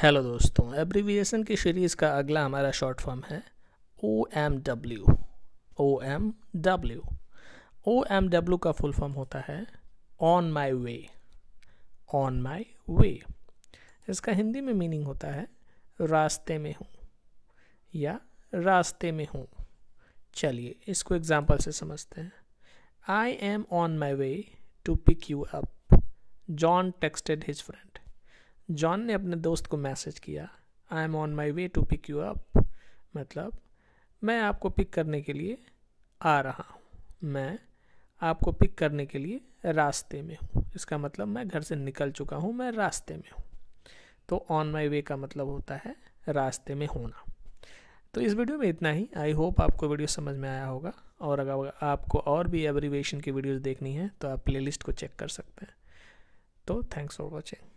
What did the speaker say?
hello दोस्तों abbreviation की series का अगला हमारा शॉर्ट फॉर्म है O M W O M W O M W का फुल फॉर्म होता है on my way on my way इसका हिंदी में मीनिंग होता है रास्ते में हूँ या रास्ते में हूँ चलिए इसको एग्जाम्पल से समझते हैं I am on my way to pick you up John texted his friend John ने अपने दोस्त को मैसेज किया I am on my way to pick you up मतलब मैं आपको पिक करने के लिए आ रहा हूँ मैं आपको पिक करने के लिए रास्ते में हूँ इसका मतलब मैं घर से निकल चुका हूँ मैं रास्ते में हूँ तो ऑन माई वे का मतलब होता है रास्ते में होना तो इस वीडियो में इतना ही आई होप आपको वीडियो समझ में आया होगा और अगर आपको और भी एवरीवेशन की वीडियोस देखनी है तो आप प्लेलिस्ट को चेक कर सकते हैं तो थैंक्स फॉर वॉचिंग